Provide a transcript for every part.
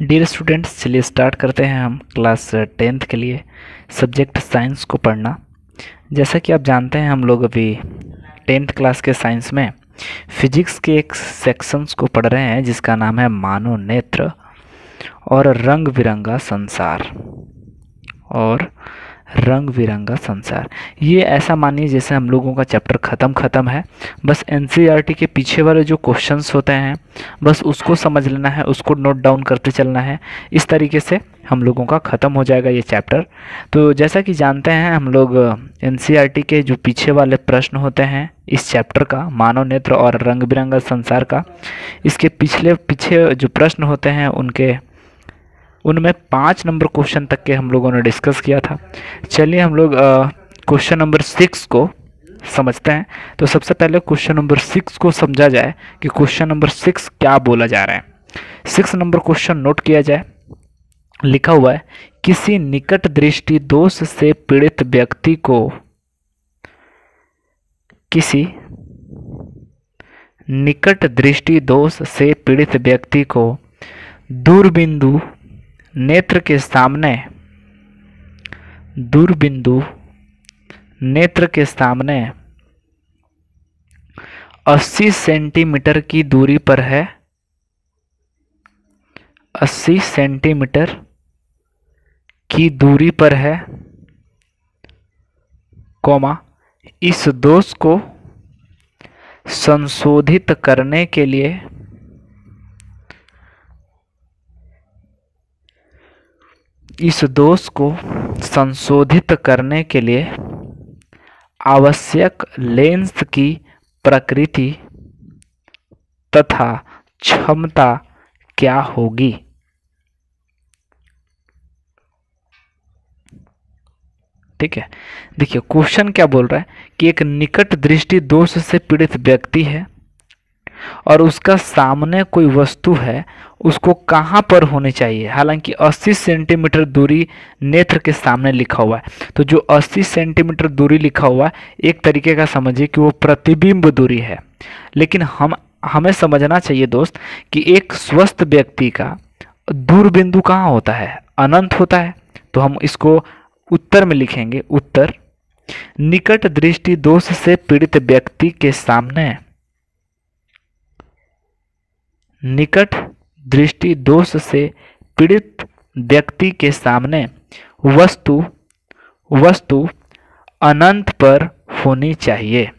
dear students चलिए start करते हैं हम क्लास टेंथ के लिए सब्जेक्ट साइंस को पढ़ना जैसा कि आप जानते हैं हम लोग अभी टेंथ क्लास के साइंस में फिजिक्स के एक सेक्शंस को पढ़ रहे हैं जिसका नाम है मानो नेत्र और रंग बिरंगा संसार और रंग बिरंगा संसार ये ऐसा मानिए जैसे हम लोगों का चैप्टर ख़त्म ख़त्म है बस एन e के पीछे वाले जो क्वेश्चंस होते हैं बस उसको समझ लेना है उसको नोट डाउन करते चलना है इस तरीके से हम लोगों का ख़त्म हो जाएगा ये चैप्टर तो जैसा कि जानते हैं हम लोग एन e के जो पीछे वाले प्रश्न होते हैं इस चैप्टर का मानव नेत्र और रंग बिरंगा संसार का इसके पिछले पीछे जो प्रश्न होते हैं उनके उनमें पाँच नंबर क्वेश्चन तक के हम लोगों ने डिस्कस किया था चलिए हम लोग क्वेश्चन नंबर सिक्स को समझते हैं तो सबसे पहले क्वेश्चन नंबर सिक्स को समझा जाए कि क्वेश्चन नंबर सिक्स क्या बोला जा रहा है सिक्स नंबर क्वेश्चन नोट किया जाए लिखा हुआ है किसी निकट दृष्टि दोष से पीड़ित व्यक्ति को किसी निकट दृष्टि दोष से पीड़ित व्यक्ति को दूरबिंदु नेत्र के सामने दूरबिंदु नेत्र के सामने 80 सेंटीमीटर की दूरी पर है 80 सेंटीमीटर की दूरी पर है कोमा इस दोष को संशोधित करने के लिए इस दोष को संशोधित करने के लिए आवश्यक लेंस की प्रकृति तथा क्षमता क्या होगी ठीक है देखिए क्वेश्चन क्या बोल रहा है कि एक निकट दृष्टि दोष से पीड़ित व्यक्ति है और उसका सामने कोई वस्तु है उसको कहाँ पर होनी चाहिए हालांकि 80 सेंटीमीटर दूरी नेत्र के सामने लिखा हुआ है तो जो 80 सेंटीमीटर दूरी लिखा हुआ है एक तरीके का समझिए कि वो प्रतिबिंब दूरी है लेकिन हम हमें समझना चाहिए दोस्त कि एक स्वस्थ व्यक्ति का दूर बिंदु कहाँ होता है अनंत होता है तो हम इसको उत्तर में लिखेंगे उत्तर निकट दृष्टि दोष से पीड़ित व्यक्ति के सामने निकट दृष्टि दोष से पीड़ित व्यक्ति के सामने वस्तु वस्तु अनंत पर होनी चाहिए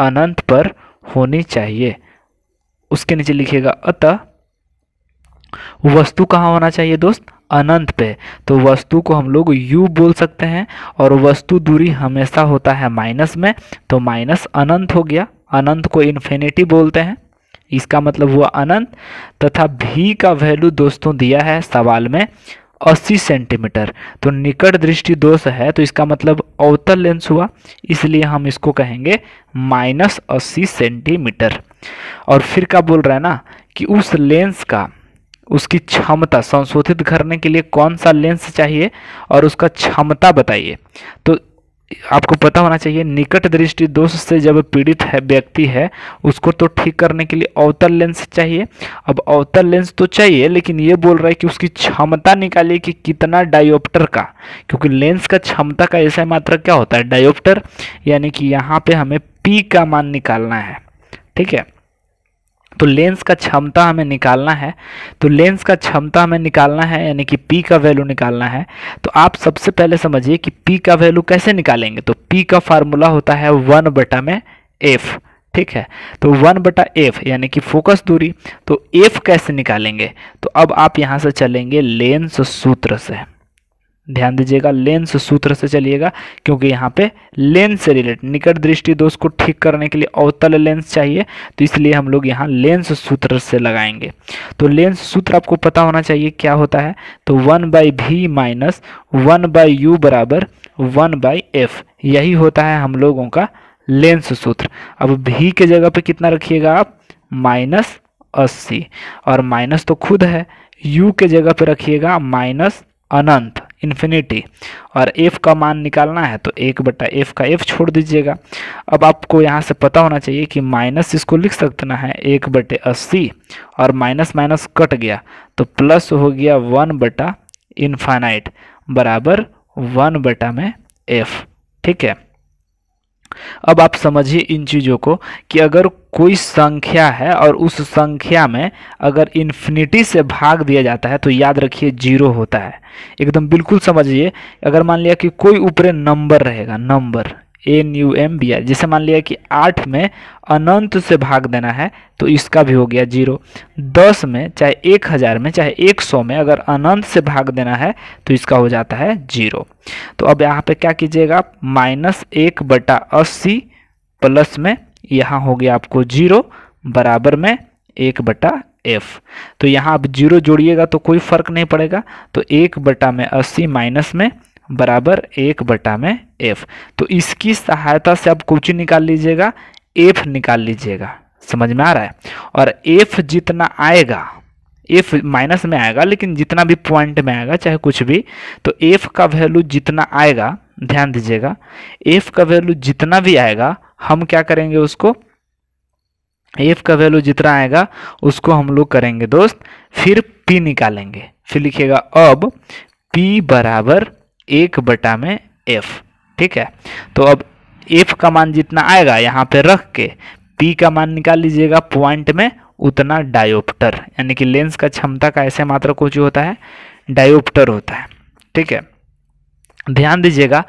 अनंत पर होनी चाहिए उसके नीचे लिखिएगा अतः वस्तु कहाँ होना चाहिए दोस्त अनंत पे तो वस्तु को हम लोग u बोल सकते हैं और वस्तु दूरी हमेशा होता है माइनस में तो माइनस अनंत हो गया अनंत को इन्फिनिटी बोलते हैं इसका मतलब हुआ अनंत तथा भी का वैल्यू दोस्तों दिया है सवाल में 80 सेंटीमीटर तो निकट दृष्टि दोष है तो इसका मतलब अवतल लेंस हुआ इसलिए हम इसको कहेंगे माइनस अस्सी सेंटीमीटर और फिर क्या बोल रहा है ना कि उस लेंस का उसकी क्षमता संशोधित करने के लिए कौन सा लेंस चाहिए और उसका क्षमता बताइए तो आपको पता होना चाहिए निकट दृष्टि दोष से जब पीड़ित है व्यक्ति है उसको तो ठीक करने के लिए अवतल लेंस चाहिए अब अवतल लेंस तो चाहिए लेकिन ये बोल रहा है कि उसकी क्षमता निकालिए कि कितना डायोप्टर का क्योंकि लेंस का क्षमता का ऐसा मात्रा क्या होता है डायोप्टर यानी कि यहाँ पे हमें पी का मान निकालना है ठीक है तो लेंस का क्षमता हमें निकालना है तो लेंस का क्षमता हमें निकालना है यानी कि पी का वैल्यू निकालना है तो आप सबसे पहले समझिए कि पी का वैल्यू कैसे निकालेंगे तो पी का फार्मूला होता है वन बटा में एफ़ ठीक है तो वन बटा एफ यानी कि फोकस दूरी तो एफ कैसे निकालेंगे तो अब आप यहाँ से चलेंगे लेंस सूत्र से ध्यान दीजिएगा लेंस सूत्र से चलिएगा क्योंकि यहाँ पे लेंस से रिलेटेड निकट दृष्टि दोष को ठीक करने के लिए अवतल लेंस चाहिए तो इसलिए हम लोग यहाँ लेंस सूत्र से लगाएंगे तो लेंस सूत्र आपको पता होना चाहिए क्या होता है तो one by v minus one by u बराबर वन बाई एफ यही होता है हम लोगों का लेंस सूत्र अब भी के जगह पर कितना रखिएगा आप माइनस अस्सी और माइनस तो खुद है यू के जगह पर रखिएगा माइनस अनंत इन्फिनिटी और एफ़ का मान निकालना है तो एक बटा एफ़ का एफ़ छोड़ दीजिएगा अब आपको यहाँ से पता होना चाहिए कि माइनस इसको लिख सकते है एक बटे अस्सी और माइनस माइनस कट गया तो प्लस हो गया वन बटा इन्फाइनाइट बराबर वन बटा में एफ़ ठीक है अब आप समझिए इन चीज़ों को कि अगर कोई संख्या है और उस संख्या में अगर इन्फिनिटी से भाग दिया जाता है तो याद रखिए जीरो होता है एकदम बिल्कुल समझिए अगर मान लिया कि कोई ऊपर नंबर रहेगा number N U M B R जैसे मान लिया कि आठ में अनंत से भाग देना है तो इसका भी हो गया जीरो दस में चाहे एक हज़ार में चाहे एक सौ में अगर अनंत से भाग देना है तो इसका हो जाता है जीरो तो अब यहाँ पे क्या कीजिएगा आप माइनस एक बटा अस्सी प्लस में यहाँ हो गया आपको जीरो बराबर में एक बटा एफ तो यहाँ आप जीरो जोड़िएगा तो कोई फर्क नहीं पड़ेगा तो एक बटा में अस्सी माइनस में बराबर एक बटा में एफ तो इसकी सहायता से आप कुछ निकाल लीजिएगा एफ निकाल लीजिएगा समझ में आ रहा है और एफ जितना आएगा एफ माइनस में आएगा लेकिन जितना भी पॉइंट में आएगा चाहे कुछ भी तो एफ का वैल्यू जितना आएगा ध्यान दीजिएगा एफ का वैल्यू जितना भी आएगा हम क्या करेंगे उसको एफ का वैल्यू जितना आएगा उसको हम लोग करेंगे दोस्त फिर पी निकालेंगे फिर लिखिएगा अब पी बराबर एक बटा में एफ ठीक है तो अब एफ का मान जितना आएगा यहाँ पे रख के पी का मान निकाल लीजिएगा पॉइंट में उतना डायोप्टर यानी कि लेंस का क्षमता का ऐसे मात्रा जो होता है डायोप्टर होता है ठीक है ध्यान दीजिएगा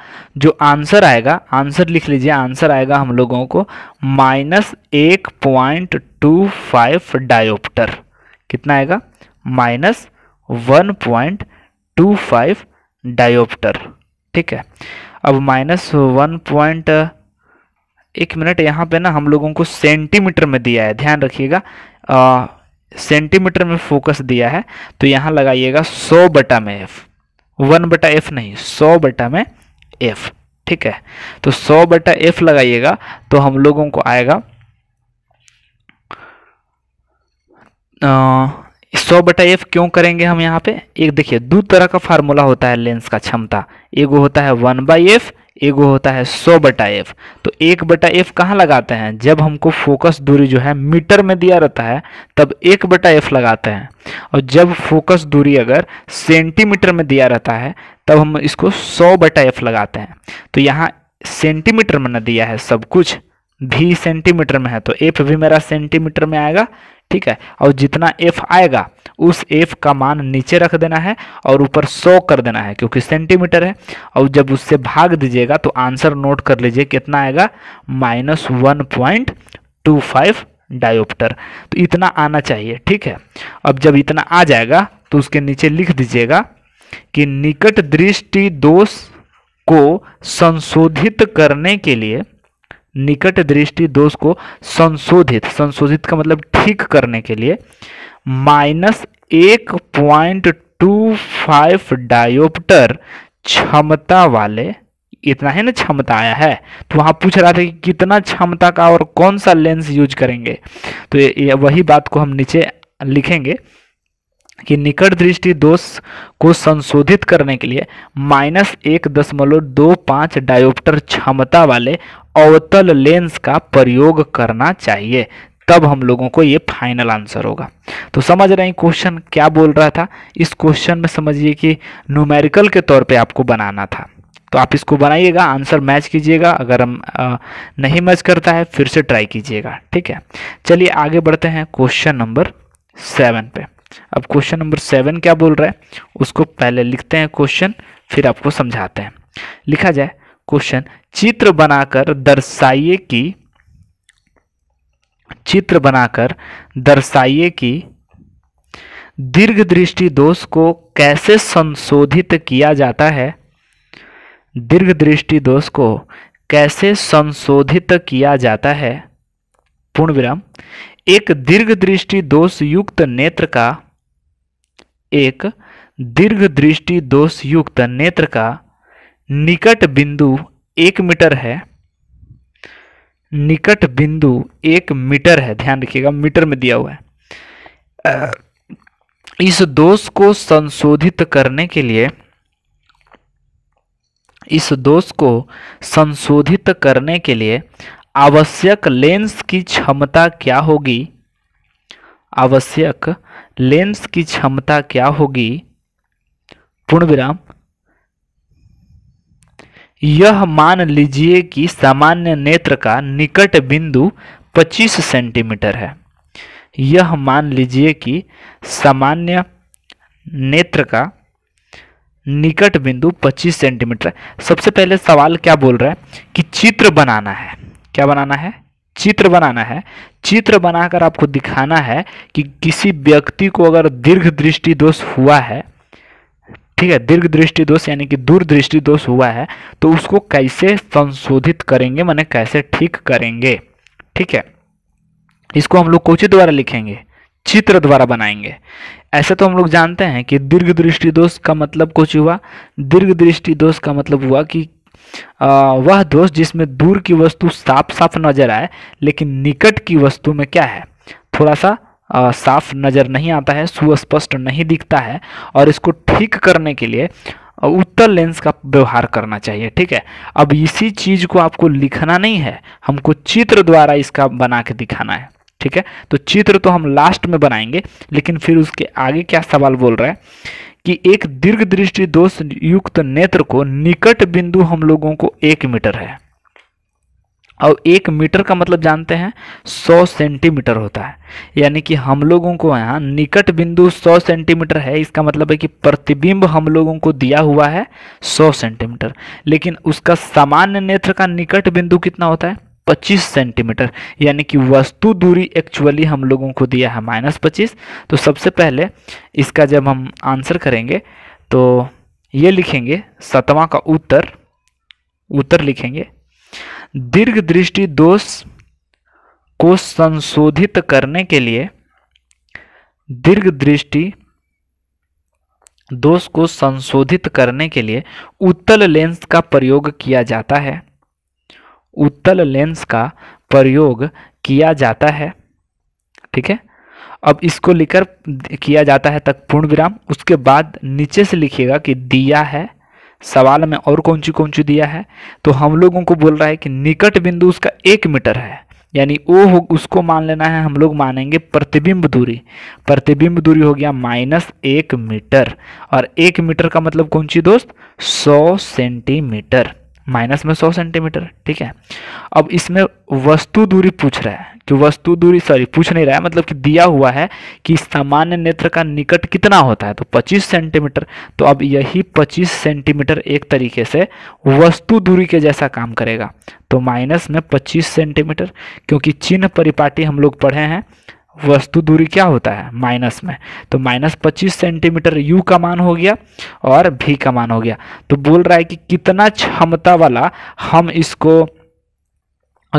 जो आंसर आएगा आंसर लिख लीजिए आंसर आएगा हम लोगों को माइनस एक पॉइंट टू फाइव डायोप्टर कितना आएगा minus one point two five dioptre ठीक है अब माइनस वन पॉइंट एक मिनट यहाँ पे ना हम लोगों को सेंटीमीटर में दिया है ध्यान रखिएगा सेंटीमीटर में फोकस दिया है तो यहाँ लगाइएगा सौ बटा में एफ वन बटा एफ नहीं सौ बटा में एफ ठीक है तो सौ बटा एफ लगाइएगा तो हम लोगों को आएगा आ, सौ बटा एफ क्यों करेंगे हम यहाँ पे एक देखिए दो तरह का फार्मूला होता है लेंस का क्षमता एगो होता है वन बाई एफ एगो होता है सौ बटा एफ तो एक बटा एफ कहाँ लगाते हैं जब हमको फोकस दूरी जो है मीटर में दिया रहता है तब एक बटा एफ लगाते हैं और जब फोकस दूरी अगर सेंटीमीटर में दिया रहता है तब हम इसको सौ बटा एफ लगाते हैं तो यहाँ सेंटीमीटर में न दिया है सब कुछ भी सेंटीमीटर में है तो एफ भी मेरा सेंटीमीटर में आएगा ठीक है और जितना एफ आएगा उस एफ का मान नीचे रख देना है और ऊपर सौ कर देना है क्योंकि सेंटीमीटर है और जब उससे भाग दीजिएगा तो आंसर नोट कर लीजिए कितना आएगा minus one point two five dioptre तो इतना आना चाहिए ठीक है अब जब इतना आ जाएगा तो उसके नीचे लिख दीजिएगा कि निकट दृष्टि दोष को संशोधित करने के लिए निकट दृष्टि दोष को संशोधित संशोधित का मतलब ठीक करने के लिए माइनस एक पॉइंट टू फाइव डायोप्टर क्षमता वाले इतना है ना क्षमता आया है तो वहां पूछ रहा था कि कितना क्षमता का और कौन सा लेंस यूज करेंगे तो ये वही बात को हम नीचे लिखेंगे कि निकट दृष्टि दोष को संशोधित करने के लिए माइनस एक दशमलव दो पाँच डायोप्टर क्षमता वाले अवतल लेंस का प्रयोग करना चाहिए तब हम लोगों को ये फाइनल आंसर होगा तो समझ रहे हैं क्वेश्चन क्या बोल रहा था इस क्वेश्चन में समझिए कि न्यूमेरिकल के तौर पे आपको बनाना था तो आप इसको बनाइएगा आंसर मैच कीजिएगा अगर हम आ, नहीं मैच करता है फिर से ट्राई कीजिएगा ठीक है चलिए आगे बढ़ते हैं क्वेश्चन नंबर सेवन पे अब क्वेश्चन नंबर सेवन क्या बोल रहा है उसको पहले लिखते हैं क्वेश्चन फिर आपको समझाते हैं लिखा जाए क्वेश्चन चित्र बनाकर दर्शाइए कि चित्र बनाकर दर्शाइए कि दीर्घ दृष्टि दोष को कैसे संशोधित किया जाता है दीर्घ दृष्टि दोष को कैसे संशोधित किया जाता है पूर्ण विराम एक दीर्घ दृष्टि दोष युक्त नेत्र का एक दीर्घ दृष्टि दोष युक्त नेत्र का निकट बिंदु एक मीटर है निकट बिंदु एक मीटर है ध्यान रखिएगा मीटर में दिया हुआ है इस दोष को संशोधित करने के लिए इस दोष को संशोधित करने के लिए आवश्यक लेंस की क्षमता क्या होगी आवश्यक लेंस की क्षमता क्या होगी पूर्ण विराम यह मान लीजिए कि सामान्य नेत्र का निकट बिंदु 25 सेंटीमीटर है यह मान लीजिए कि सामान्य नेत्र का निकट बिंदु 25 सेंटीमीटर सबसे पहले सवाल क्या बोल रहा है कि चित्र बनाना है क्या बनाना है चित्र बनाना है चित्र बनाकर आपको दिखाना है कि किसी व्यक्ति को अगर दीर्घ दृष्टि दोष हुआ है ठीक है दीर्घ दृष्टि दोष यानी कि दूरदृष्टि दोष हुआ है तो उसको कैसे संशोधित करेंगे मैंने कैसे ठीक करेंगे ठीक है इसको हम लोग कोची द्वारा लिखेंगे चित्र द्वारा बनाएंगे ऐसे तो हम लोग जानते हैं कि दीर्घ दृष्टि दोष का मतलब कुछ हुआ दीर्घ दृष्टि दोष का मतलब हुआ कि आ, वह दोष जिसमें दूर की वस्तु साफ साफ नजर आए लेकिन निकट की वस्तु में क्या है थोड़ा सा साफ नज़र नहीं आता है सुस्पष्ट नहीं दिखता है और इसको ठीक करने के लिए उत्तर लेंस का व्यवहार करना चाहिए ठीक है अब इसी चीज़ को आपको लिखना नहीं है हमको चित्र द्वारा इसका बना के दिखाना है ठीक है तो चित्र तो हम लास्ट में बनाएंगे लेकिन फिर उसके आगे क्या सवाल बोल रहा है कि एक दीर्घ दृष्टि दोष युक्त नेत्र को निकट बिंदु हम लोगों को एक मीटर है और एक मीटर का मतलब जानते हैं 100 सेंटीमीटर होता है यानी कि हम लोगों को यहाँ निकट बिंदु 100 सेंटीमीटर है इसका मतलब है कि प्रतिबिंब हम लोगों को दिया हुआ है 100 सेंटीमीटर लेकिन उसका सामान्य नेत्र का निकट बिंदु कितना होता है 25 सेंटीमीटर यानी कि वस्तु दूरी एक्चुअली हम लोगों को दिया है माइनस पच्चीस तो सबसे पहले इसका जब हम आंसर करेंगे तो ये लिखेंगे सतवा का उत्तर उत्तर लिखेंगे दीर्घ दृष्टि दोष को संशोधित करने के लिए दीर्घ दृष्टि दोष को संशोधित करने के लिए उत्तल लेंस का प्रयोग किया जाता है उत्तल लेंस का प्रयोग किया जाता है ठीक है अब इसको लेकर किया जाता है तक पूर्ण विराम उसके बाद नीचे से लिखिएगा कि दिया है सवाल में और कौन सी कौन सी दिया है तो हम लोगों को बोल रहा है कि निकट बिंदु उसका एक मीटर है यानी वो हो उसको मान लेना है हम लोग मानेंगे प्रतिबिंब दूरी प्रतिबिंब दूरी हो गया माइनस एक मीटर और एक मीटर का मतलब कौन सी दोस्त सौ सेंटीमीटर माइनस में सौ सेंटीमीटर ठीक है अब इसमें वस्तु दूरी पूछ रहा है कि वस्तु दूरी सॉरी पूछ नहीं रहा है मतलब कि दिया हुआ है कि सामान्य नेत्र का निकट कितना होता है तो 25 सेंटीमीटर तो अब यही 25 सेंटीमीटर एक तरीके से वस्तु दूरी के जैसा काम करेगा तो माइनस में 25 सेंटीमीटर क्योंकि चिन्ह परिपाटी हम लोग पढ़े हैं वस्तु दूरी क्या होता है माइनस में तो माइनस पच्चीस सेंटीमीटर यू का मान हो गया और भी का मान हो गया तो बोल रहा है कि कितना क्षमता वाला हम इसको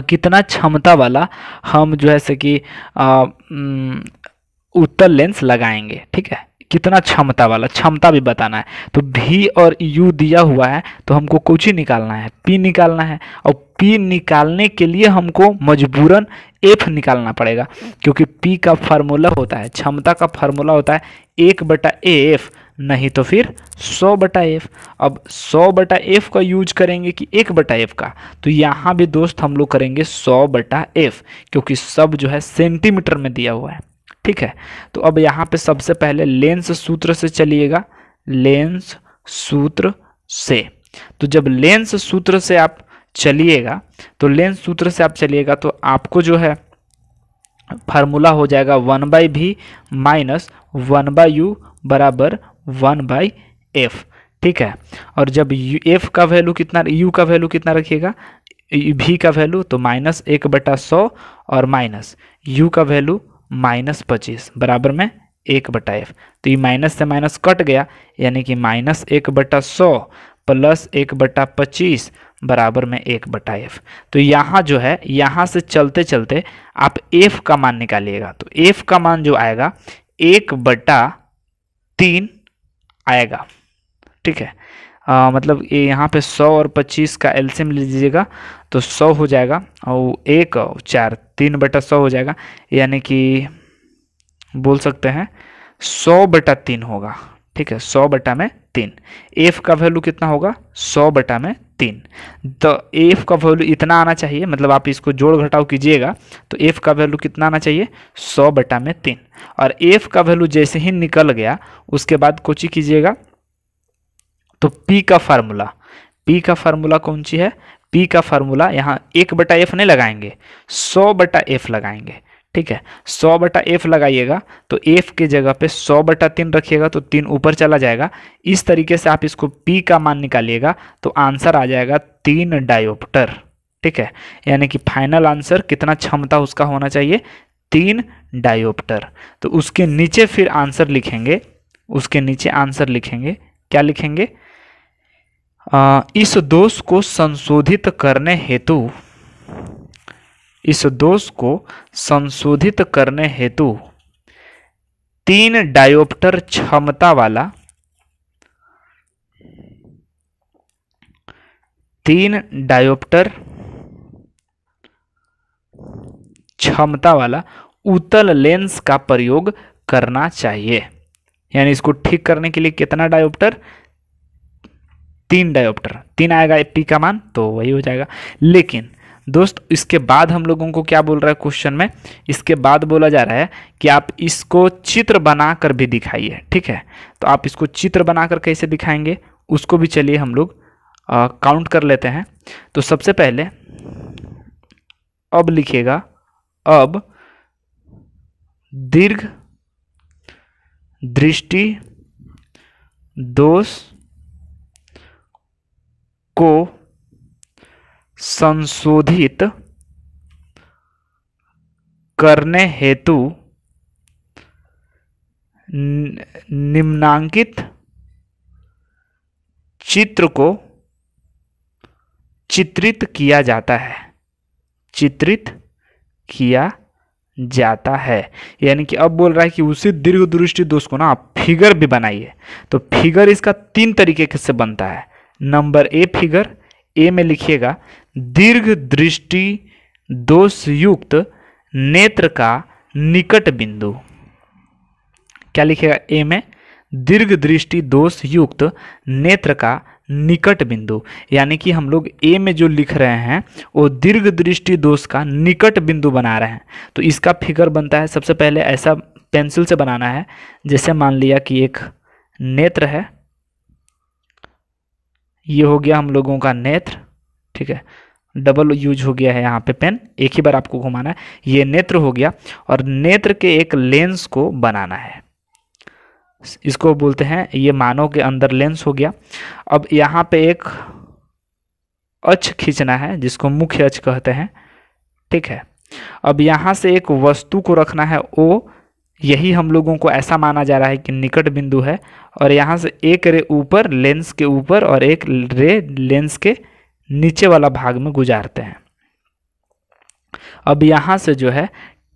कितना क्षमता वाला हम जो है से कि उत्तर लेंस लगाएंगे ठीक है कितना क्षमता वाला क्षमता भी बताना है तो भी और यू दिया हुआ है तो हमको कुछ ही निकालना है पी निकालना है और पी निकालने के लिए हमको मजबूरन एफ निकालना पड़ेगा क्योंकि पी का फार्मूला होता है क्षमता का फार्मूला होता है एक बटा एफ नहीं तो फिर सौ बटा एफ अब सौ बटा एफ का यूज करेंगे कि एक बटा एफ का तो यहाँ भी दोस्त हम लोग करेंगे सौ बटा एफ क्योंकि सब जो है सेंटीमीटर में दिया हुआ है ठीक है तो अब यहाँ पे सबसे पहले लेंस सूत्र से चलिएगा लेंस सूत्र से तो जब लेंस सूत्र से आप चलिएगा तो लेंस सूत्र से आप चलिएगा तो आपको जो है फार्मूला हो जाएगा one by v minus one by u बराबर वन बाई एफ ठीक है और जब यू एफ का वैल्यू कितना यू का वैल्यू कितना रखिएगा भी का वैल्यू तो माइनस एक बटा सौ और माइनस यू का वैल्यू माइनस पच्चीस बराबर में एक बटा एफ तो ये माइनस से माइनस कट गया यानी कि माइनस एक बटा सौ प्लस एक बटा पच्चीस बराबर में एक बटा एफ तो यहाँ जो है यहाँ से चलते चलते आप एफ का मान निकालिएगा तो एफ का मान जो आएगा एक बटा तीन आएगा ठीक है आ, मतलब ये यहाँ पे सौ और पच्चीस का एल्सियम ले लीजिएगा तो सौ हो जाएगा और एक और चार तीन बटा सौ हो जाएगा यानी कि बोल सकते हैं सौ बटा तीन होगा ठीक है सौ बटा में तीन एफ का वैल्यू कितना होगा सौ बटा में तीन तो एफ का वैल्यू इतना आना चाहिए मतलब आप इसको जोड़ घटाव कीजिएगा तो एफ का वैल्यू कितना आना चाहिए सौ बटा में तीन और एफ का वैल्यू जैसे ही निकल गया उसके बाद कोची कीजिएगा तो पी का फार्मूला पी का फार्मूला कौन सी है पी का फार्मूला यहाँ एक बटा एफ नहीं लगाएंगे सौ बटा एफ लगाएंगे ठीक है सौ बटा एफ लगाइएगा तो एफ के जगह पे सौ बटा तीन रखिएगा तो तीन ऊपर चला जाएगा इस तरीके से आप इसको पी का मान निकालिएगा तो आंसर आ जाएगा तीन डायोप्टर ठीक है यानी कि फाइनल आंसर कितना क्षमता उसका होना चाहिए तीन डायोप्टर तो उसके नीचे फिर आंसर लिखेंगे उसके नीचे आंसर लिखेंगे क्या लिखेंगे आ, इस दोष को संशोधित करने हेतु इस दोष को संशोधित करने हेतु तीन डायोप्टर क्षमता वाला तीन डायोप्टर क्षमता वाला उतल लेंस का प्रयोग करना चाहिए यानी इसको ठीक करने के लिए कितना डायोप्टर तीन डायोप्टर तीन आएगा पी का मान तो वही हो जाएगा लेकिन दोस्त इसके बाद हम लोगों को क्या बोल रहा है क्वेश्चन में इसके बाद बोला जा रहा है कि आप इसको चित्र बनाकर भी दिखाइए ठीक है तो आप इसको चित्र बनाकर कैसे दिखाएंगे उसको भी चलिए हम लोग काउंट कर लेते हैं तो सबसे पहले अब लिखिएगा अब दीर्घ दृष्टि दोष को संशोधित करने हेतु निम्नांकित चित्र को चित्रित किया जाता है चित्रित किया जाता है यानी कि अब बोल रहा है कि उसी दीर्घ दृष्टि दोष को ना आप फिगर भी बनाइए तो फिगर इसका तीन तरीके से बनता है नंबर ए फिगर ए में लिखिएगा दीर्घ दृष्टि दोषयुक्त नेत्र का निकट बिंदु क्या लिखेगा ए में दीर्घ दृष्टि दोष युक्त नेत्र का निकट बिंदु यानी कि हम लोग ए में जो लिख रहे हैं वो दीर्घ दृष्टि दोष का निकट बिंदु बना रहे हैं तो इसका फिगर बनता है सबसे पहले ऐसा पेंसिल से बनाना है जैसे मान लिया कि एक नेत्र है ये हो गया हम लोगों का नेत्र ठीक है डबल यूज हो गया है यहाँ पे पेन एक ही बार आपको घुमाना है ये नेत्र हो गया और नेत्र के एक लेंस को बनाना है इसको बोलते हैं ये मानव के अंदर लेंस हो गया अब यहाँ पे एक अच खींचना है जिसको मुख्य अच कहते हैं ठीक है अब यहाँ से एक वस्तु को रखना है ओ यही हम लोगों को ऐसा माना जा रहा है कि निकट बिंदु है और यहाँ से एक रे ऊपर लेंस के ऊपर और एक रे लेंस के नीचे वाला भाग में गुजारते हैं अब यहाँ से जो है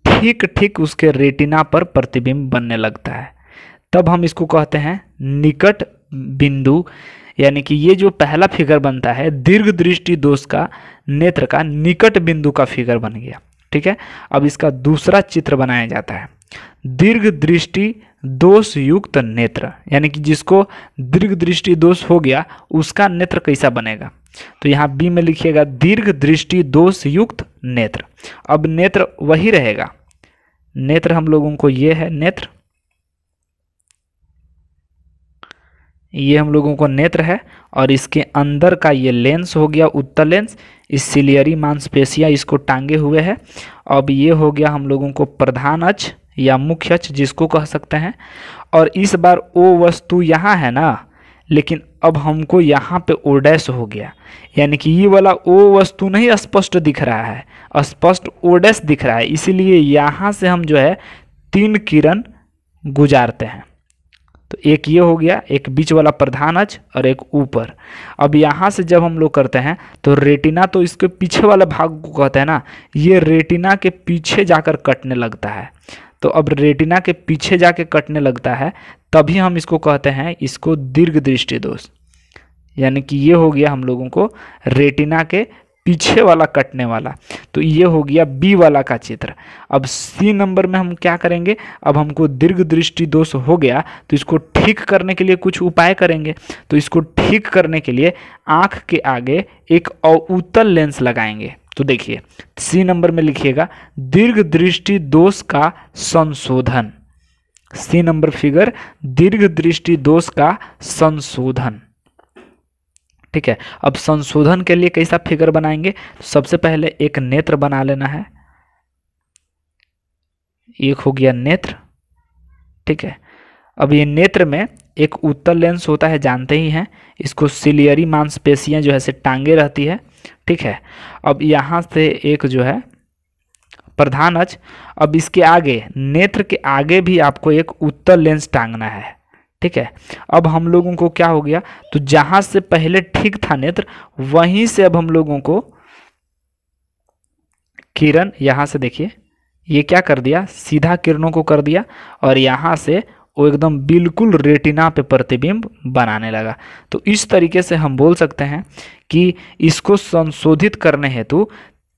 ठीक ठीक उसके रेटिना पर प्रतिबिंब बनने लगता है तब हम इसको कहते हैं निकट बिंदु यानी कि ये जो पहला फिगर बनता है दीर्घ दृष्टि दोष का नेत्र का निकट बिंदु का फिगर बन गया ठीक है अब इसका दूसरा चित्र बनाया जाता है दीर्घ दृष्टि दोष युक्त नेत्र यानी कि जिसको दीर्घ दृष्टि दोष हो गया उसका नेत्र कैसा बनेगा तो यहाँ बी में लिखिएगा दीर्घ दृष्टि दोष युक्त नेत्र अब नेत्र वही रहेगा नेत्र हम लोगों को ये है नेत्र ये हम लोगों को नेत्र है और इसके अंदर का ये लेंस हो गया उत्तर लेंस इस सिलियरी मांसपेशियाँ इसको टांगे हुए है अब ये हो गया हम लोगों को प्रधान अच्छ या मुख्य अक्ष जिसको कह सकते हैं और इस बार ओ वस्तु यहाँ है ना लेकिन अब हमको यहाँ पे ओडैस हो गया यानी कि ये वाला ओ वस्तु नहीं स्पष्ट दिख रहा है स्पष्ट ओडैस दिख रहा है इसीलिए यहाँ से हम जो है तीन किरण गुजारते हैं तो एक ये हो गया एक बीच वाला प्रधान अज और एक ऊपर अब यहाँ से जब हम लोग करते हैं तो रेटिना तो इसके पीछे वाला भाग को कहते हैं ना ये रेटिना के पीछे जाकर कटने लगता है तो अब रेटिना के पीछे जाके कटने लगता है तभी हम इसको कहते हैं इसको दीर्घ दृष्टि दोष यानी कि ये हो गया हम लोगों को रेटिना के पीछे वाला कटने वाला तो ये हो गया बी वाला का चित्र अब सी नंबर में हम क्या करेंगे अब हमको दीर्घ दृष्टि दोष हो गया तो इसको ठीक करने के लिए कुछ उपाय करेंगे तो इसको ठीक करने के लिए आँख के आगे एक अवतल लेंस लगाएंगे तो देखिए सी नंबर में लिखिएगा दीर्घ दृष्टि दोष का संशोधन सी नंबर फिगर दीर्घ दृष्टि दोष का संशोधन ठीक है अब संशोधन के लिए कैसा फिगर बनाएंगे सबसे पहले एक नेत्र बना लेना है एक हो गया नेत्र ठीक है अब ये नेत्र में एक उत्तर लेंस होता है जानते ही हैं इसको सिलियरी मांसपेशियां जो है से टांगे रहती है ठीक है अब यहाँ से एक जो है प्रधान अच अब इसके आगे नेत्र के आगे भी आपको एक उत्तर लेंस टांगना है ठीक है अब हम लोगों को क्या हो गया तो जहाँ से पहले ठीक था नेत्र वहीं से अब हम लोगों को किरण यहाँ से देखिए ये क्या कर दिया सीधा किरणों को कर दिया और यहाँ से वो एकदम बिल्कुल रेटिना पे प्रतिबिंब बनाने लगा तो इस तरीके से हम बोल सकते हैं कि इसको संशोधित करने हेतु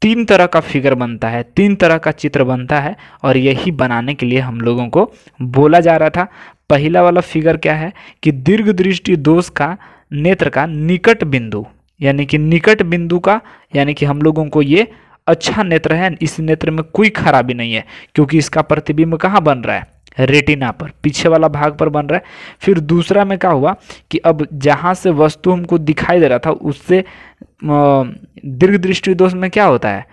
तीन तरह का फिगर बनता है तीन तरह का चित्र बनता है और यही बनाने के लिए हम लोगों को बोला जा रहा था पहला वाला फिगर क्या है कि दीर्घ दृष्टि दोष का नेत्र का निकट बिंदु यानी कि निकट बिंदु का यानी कि हम लोगों को ये अच्छा नेत्र है इस नेत्र में कोई खराबी नहीं है क्योंकि इसका प्रतिबिंब कहाँ बन रहा है रेटिना पर पीछे वाला भाग पर बन रहा है फिर दूसरा में क्या हुआ कि अब जहाँ से वस्तु हमको दिखाई दे रहा था उससे दीर्घ दृष्टि दोष में क्या होता है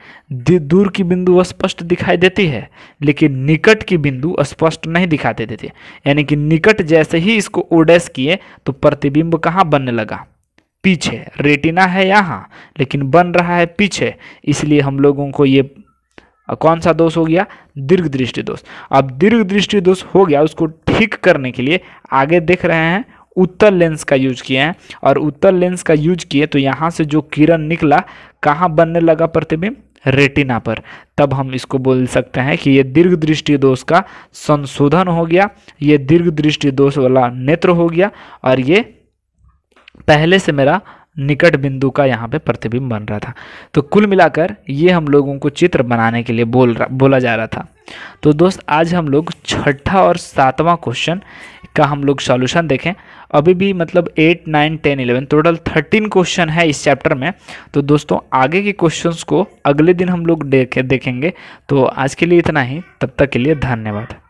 दूर की बिंदु स्पष्ट दिखाई देती है लेकिन निकट की बिंदु स्पष्ट नहीं दिखाते देती यानी कि निकट जैसे ही इसको ओडेस किए तो प्रतिबिंब कहाँ बनने लगा पीछे रेटिना है यहाँ लेकिन बन रहा है पीछे इसलिए हम लोगों को ये और कौन सा दोष हो गया दीर्घ दृष्टि दोष अब दीर्घ दृष्टि दोष हो गया उसको ठीक करने के लिए आगे देख रहे हैं उत्तर लेंस का यूज किए हैं और उत्तर लेंस का यूज किए तो यहाँ से जो किरण निकला कहाँ बनने लगा प्रतिबिंब रेटिना पर तब हम इसको बोल सकते हैं कि ये दीर्घ दृष्टि दोष का संशोधन हो गया ये दीर्घ दृष्टि दोष वाला नेत्र हो गया और ये पहले से मेरा निकट बिंदु का यहाँ पे प्रतिबिंब बन रहा था तो कुल मिलाकर ये हम लोगों को चित्र बनाने के लिए बोल रहा बोला जा रहा था तो दोस्त आज हम लोग छठा और सातवां क्वेश्चन का हम लोग सॉल्यूशन देखें अभी भी मतलब eight nine ten eleven total thirteen question है इस चैप्टर में तो दोस्तों आगे के क्वेश्चंस को अगले दिन हम लोग देखें देखेंगे तो आज के लिए इतना ही तब तक के लिए धन्यवाद